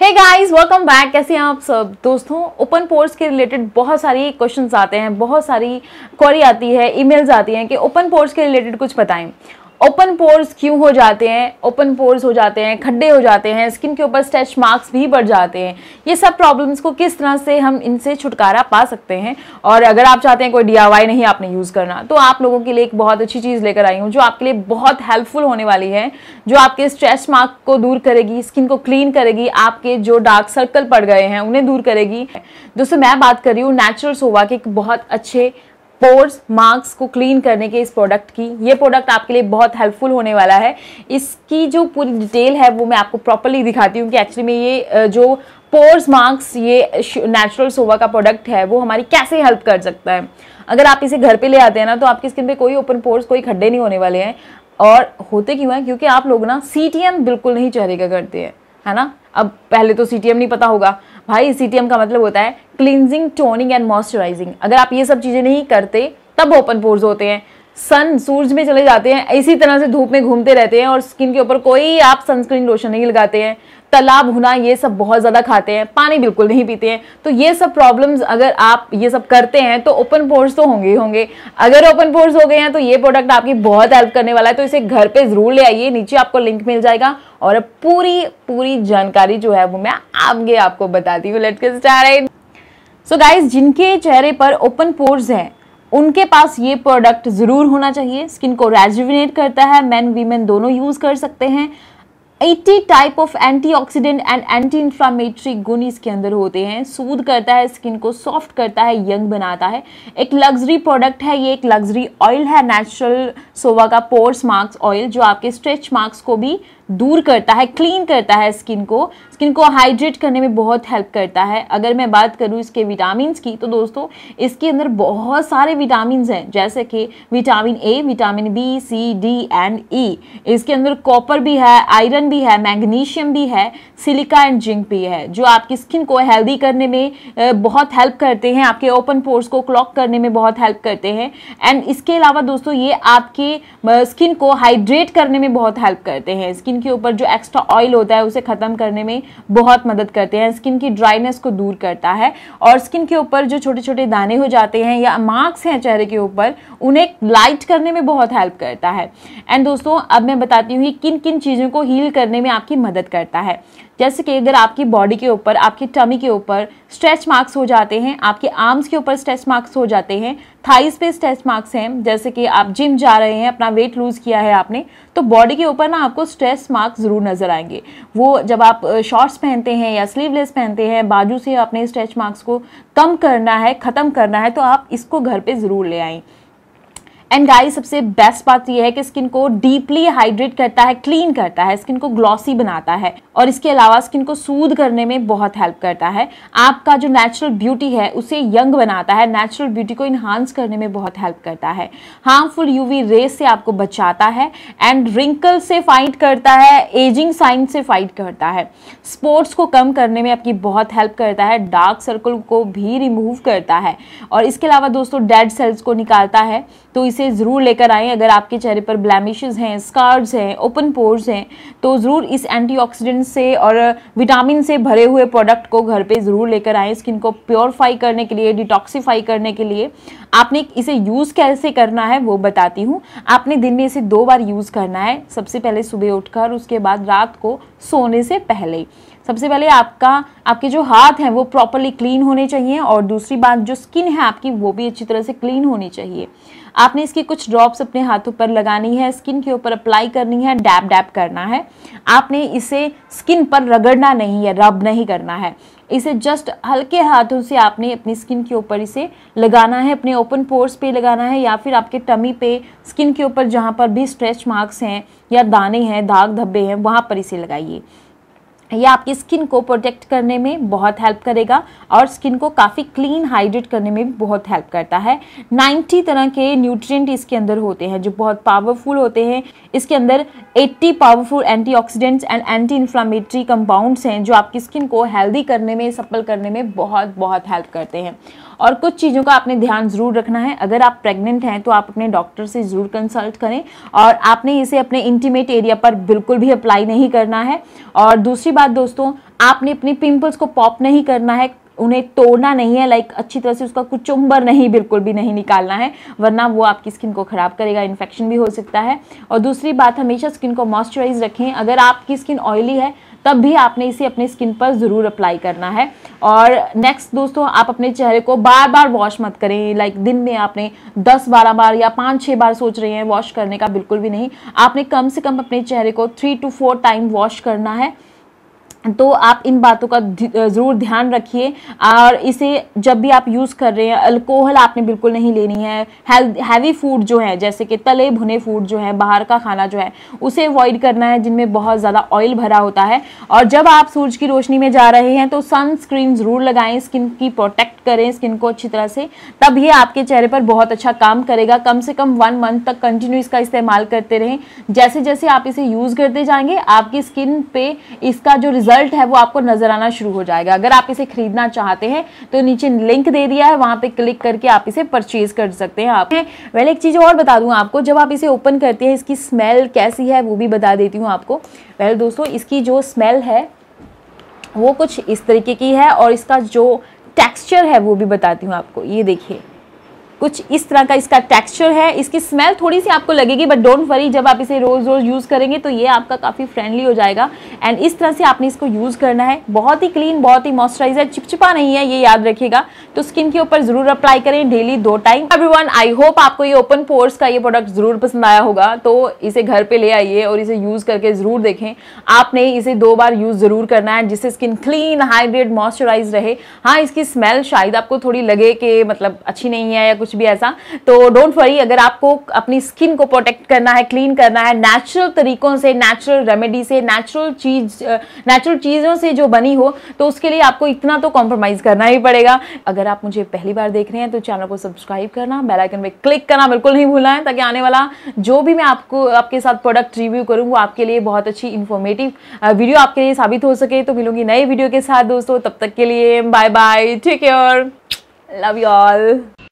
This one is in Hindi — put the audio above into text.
Hey guys, welcome back. कैसे हैं आप सब दोस्तों ओपन पोर्स के रिलेटेड बहुत सारी क्वेश्चंस आते हैं बहुत सारी क्वारी आती है ईमेल्स आती हैं कि ओपन पोर्स के रिलेटेड कुछ बताएं ओपन पोर्स क्यों हो जाते हैं ओपन पोर्स हो जाते हैं खड्डे हो जाते हैं स्किन के ऊपर स्टैच मार्क्स भी बढ़ जाते हैं ये सब प्रॉब्लम्स को किस तरह से हम इनसे छुटकारा पा सकते हैं और अगर आप चाहते हैं कोई डी नहीं आपने यूज़ करना तो आप लोगों के लिए एक बहुत अच्छी चीज़ लेकर आई हूँ जो आपके लिए बहुत हेल्पफुल होने वाली है जो आपके स्ट्रेच मार्क को दूर करेगी स्किन को क्लीन करेगी आपके जो डार्क सर्कल पड़ गए हैं उन्हें दूर करेगी दोस्तों मैं बात कर रही हूँ नेचुरल सोवा के एक बहुत अच्छे पोर्स मार्क्स को क्लीन करने के इस प्रोडक्ट की ये प्रोडक्ट आपके लिए बहुत हेल्पफुल होने वाला है इसकी जो पूरी डिटेल है वो मैं आपको प्रॉपरली दिखाती हूँ कि एक्चुअली में ये जो पोर्स मार्क्स ये नेचुरल सोवा का प्रोडक्ट है वो हमारी कैसे हेल्प कर सकता है अगर आप इसे घर पे ले आते हैं ना तो आपकी स्किन पे कोई ओपन पोर्स कोई खड्डे नहीं होने वाले हैं और होते क्यों हैं क्योंकि आप लोग ना सी बिल्कुल नहीं चेहरे का करते हैं है ना अब पहले तो सी नहीं पता होगा भाई सी का मतलब होता है क्लिनजिंग टोनिंग एंड मॉइस्चराइजिंग अगर आप ये सब चीज़ें नहीं करते तब ओपन पोर्स होते हैं सन सूरज में चले जाते हैं इसी तरह से धूप में घूमते रहते हैं और स्किन के ऊपर कोई आप सनस्क्रीन लोशन नहीं लगाते हैं तालाब होना ये सब बहुत ज़्यादा खाते हैं पानी बिल्कुल नहीं पीते हैं तो ये सब प्रॉब्लम्स अगर आप ये सब करते हैं तो ओपन पोर्स तो होंगे ही होंगे अगर ओपन पोर्स हो गए हैं तो ये प्रोडक्ट आपकी बहुत हेल्प करने वाला है तो इसे घर पे ज़रूर ले आइए नीचे आपको लिंक मिल जाएगा और पूरी पूरी जानकारी जो है वो मैं आगे आपको बताती हूँ लेट के सो गाइज जिनके चेहरे पर ओपन पोर्स हैं उनके पास ये प्रोडक्ट ज़रूर होना चाहिए स्किन को रेजुविनेट करता है मैन वीमेन दोनों यूज़ कर सकते हैं 80 type of antioxidant and anti inflammatory गुण इसके अंदर होते हैं सूद करता है स्किन को सॉफ्ट करता है यंग बनाता है एक लग्जरी प्रोडक्ट है ये एक लग्जरी ऑयल है नेचुरल सोवा का पोर्स मार्क्स ऑयल जो आपके स्ट्रेच मार्क्स को भी दूर करता है क्लीन करता है स्किन को स्किन को हाइड्रेट करने में बहुत हेल्प करता है अगर मैं बात करूँ इसके विटामिन की तो दोस्तों इसके अंदर बहुत सारे विटामिन हैं जैसे कि vitamin A vitamin B C D and E इसके अंदर कॉपर भी है आयरन भी है मैग्नीशियम भी है सिलिका एंड जिंक भी है जो आपकी स्किन को हेल्दी करने में बहुत हेल्प करते हैं आपके ओपन पोर्स को क्लॉक करने में बहुत हेल्प करते हैं एंड इसके अलावा दोस्तों ये आपके स्किन को हाइड्रेट करने में बहुत हेल्प करते हैं स्किन स्किन के ऊपर जो एक्स्ट्रा ऑयल होता है उसे ख़त्म करने में बहुत मदद करते हैं स्किन की ड्राइनेस को दूर करता है और स्किन के ऊपर जो छोटे छोटे दाने हो जाते हैं या मार्क्स हैं चेहरे के ऊपर उन्हें लाइट करने में बहुत हेल्प करता है एंड दोस्तों अब मैं बताती हूँ किन किन चीज़ों को हील करने में आपकी मदद करता है जैसे कि अगर आपकी बॉडी के ऊपर आपकी टमी के ऊपर स्ट्रेच मार्क्स हो जाते हैं आपके आर्म्स के ऊपर स्ट्रेच मार्क्स हो जाते हैं थाइस पे स्ट्रेच मार्क्स हैं जैसे कि आप जिम जा रहे हैं अपना वेट लूज़ किया है आपने तो बॉडी के ऊपर ना आपको स्ट्रेच मार्क्स ज़रूर नज़र आएंगे वो जब आप शॉर्ट्स पहनते हैं या स्लीवलेस पहनते हैं बाजू से अपने स्ट्रेच मार्क्स को कम करना है ख़त्म करना है तो आप इसको घर पर ज़रूर ले आएँ एंड गाइस सबसे बेस्ट बात यह है कि स्किन को डीपली हाइड्रेट करता है क्लीन करता है स्किन को ग्लॉसी बनाता है और इसके अलावा स्किन को सूद करने में बहुत हेल्प करता है आपका जो नेचुरल ब्यूटी है उसे यंग बनाता है नेचुरल ब्यूटी को इन्हांस करने में बहुत हेल्प करता है हार्मफुल यूवी रेस से आपको बचाता है एंड रिंकल से फाइट करता है एजिंग साइन से फाइट करता है स्पोर्ट्स को कम करने में आपकी बहुत हेल्प करता है डार्क सर्कल को भी रिमूव करता है और इसके अलावा दोस्तों डेड सेल्स को निकालता है तो इसे ज़रूर लेकर आएँ अगर आपके चेहरे पर ब्लैमिशेज हैं स्कार्स हैं ओपन पोर्स हैं तो ज़रूर इस एंटी से और विटामिन से भरे हुए प्रोडक्ट को घर पे ज़रूर लेकर आएँ स्किन को प्योरीफाई करने के लिए डिटॉक्सीफाई करने के लिए आपने इसे यूज़ कैसे करना है वो बताती हूँ आपने दिन में इसे दो बार यूज़ करना है सबसे पहले सुबह उठकर उसके बाद रात को सोने से पहले सबसे पहले आपका आपके जो हाथ हैं वो प्रॉपरली क्लीन होने चाहिए और दूसरी बात जो स्किन है आपकी वो भी अच्छी तरह से क्लीन होनी चाहिए आपने इसकी कुछ ड्रॉप्स अपने हाथों पर लगानी है स्किन के ऊपर अप्लाई करनी है डैप डैप करना है आपने इसे स्किन पर रगड़ना नहीं है रब नहीं करना है इसे जस्ट हल्के हाथों से आपने अपनी स्किन के ऊपर इसे लगाना है अपने ओपन पोर्स पे लगाना है या फिर आपके टमी पे स्किन के ऊपर जहाँ पर भी स्ट्रेच मार्क्स हैं या दाने हैं दाग धब्बे हैं वहाँ पर इसे लगाइए यह आपकी स्किन को प्रोटेक्ट करने में बहुत हेल्प करेगा और स्किन को काफ़ी क्लीन हाइड्रेट करने में भी बहुत हेल्प करता है 90 तरह के न्यूट्रिएंट इसके अंदर होते हैं जो बहुत पावरफुल होते हैं इसके अंदर 80 powerful antioxidants and anti inflammatory compounds हैं जो आपकी स्किन को हेल्दी करने में सफल करने में बहुत बहुत हेल्प करते हैं और कुछ चीज़ों का आपने ध्यान ज़रूर रखना है अगर आप प्रेग्नेंट हैं तो आप अपने डॉक्टर से ज़रूर कंसल्ट करें और आपने इसे अपने इंटीमेट एरिया पर बिल्कुल भी अप्लाई नहीं करना है और दूसरी बात दोस्तों आपने अपने पिम्पल्स को पॉप नहीं करना है उन्हें तोड़ना नहीं है लाइक अच्छी तरह से उसका कुछ उम्बर नहीं बिल्कुल भी नहीं निकालना है वरना वो आपकी स्किन को ख़राब करेगा इन्फेक्शन भी हो सकता है और दूसरी बात हमेशा स्किन को मॉइस्चराइज रखें अगर आपकी स्किन ऑयली है तब भी आपने इसे अपने स्किन पर ज़रूर अप्लाई करना है और नेक्स्ट दोस्तों आप अपने चेहरे को बार बार वॉश मत करें लाइक दिन में आपने 10 बारह बार या पाँच छः बार सोच रहे हैं वॉश करने का बिल्कुल भी नहीं आपने कम से कम अपने चेहरे को three two four time wash करना है तो आप इन बातों का ज़रूर ध्यान रखिए और इसे जब भी आप यूज़ कर रहे हैं अल्कोहल आपने बिल्कुल नहीं लेनी है हैवी फूड जो है जैसे कि तले भुने फूड जो है बाहर का खाना जो है उसे अवॉइड करना है जिनमें बहुत ज़्यादा ऑयल भरा होता है और जब आप सूरज की रोशनी में जा रहे हैं तो सनस्क्रीन ज़रूर लगाएं स्किन की प्रोटेक्ट करें स्किन को अच्छी तरह से तब ये आपके चेहरे पर बहुत अच्छा काम करेगा कम से कम वन मंथ तक कंटिन्यू इसका इस्तेमाल करते रहें जैसे जैसे आप इसे यूज़ करते जाएंगे आपकी स्किन पर इसका जो रिजल्ट रिजल्ट है वो आपको नजर आना शुरू हो जाएगा अगर आप इसे खरीदना चाहते हैं तो नीचे लिंक दे दिया है वहां पे क्लिक करके आप इसे परचेज कर सकते हैं आप वेल एक चीज़ और बता दूँ आपको जब आप इसे ओपन करते हैं इसकी स्मेल कैसी है वो भी बता देती हूँ आपको वेल दोस्तों इसकी जो स्मेल है वो कुछ इस तरीके की है और इसका जो टेक्स्चर है वो भी बताती हूँ आपको ये देखिए कुछ इस तरह का इसका टेक्सचर है इसकी स्मेल थोड़ी सी आपको लगेगी बट डोंट वरी जब आप इसे रोज़ रोज़ यूज़ करेंगे तो ये आपका काफ़ी फ्रेंडली हो जाएगा एंड इस तरह से आपने इसको यूज़ करना है बहुत ही क्लीन बहुत ही मॉइस्चराइजर चिपचिपा नहीं है ये याद रखिएगा तो स्किन के ऊपर ज़रूर अप्लाई करें डेली दो टाइम एवरी आई होप आपको ये ओपन पोर्स का ये प्रोडक्ट ज़रूर पसंद आया होगा तो इसे घर पर ले आइए और इसे यूज़ करके ज़रूर देखें आपने इसे दो बार यूज़ ज़रूर करना है जिससे स्किन क्लीन हाइड्रेट मॉइस्चराइज रहे हाँ इसकी स्मेल शायद आपको थोड़ी लगे कि मतलब अच्छी नहीं है या कुछ कुछ भी ऐसा तो डोंट वरी अगर आपको अपनी स्किन को प्रोटेक्ट करना है क्लीन करना है नेचुरल तरीकों से नेचुरल रेमेडी से नेचुरल चीज नेचुरल चीज़ों से जो बनी हो तो उसके लिए आपको इतना तो कॉम्प्रोमाइज़ करना ही पड़ेगा अगर आप मुझे पहली बार देख रहे हैं तो चैनल को सब्सक्राइब करना बेलाइकन में क्लिक करना बिल्कुल नहीं भूलना है ताकि आने वाला जो भी मैं आपको आपके साथ प्रोडक्ट रिव्यू करूँ वो आपके लिए बहुत अच्छी इन्फॉर्मेटिव वीडियो आपके लिए साबित हो सके तो मिलूंगी नए वीडियो के साथ दोस्तों तब तक के लिए bye bye take care love you all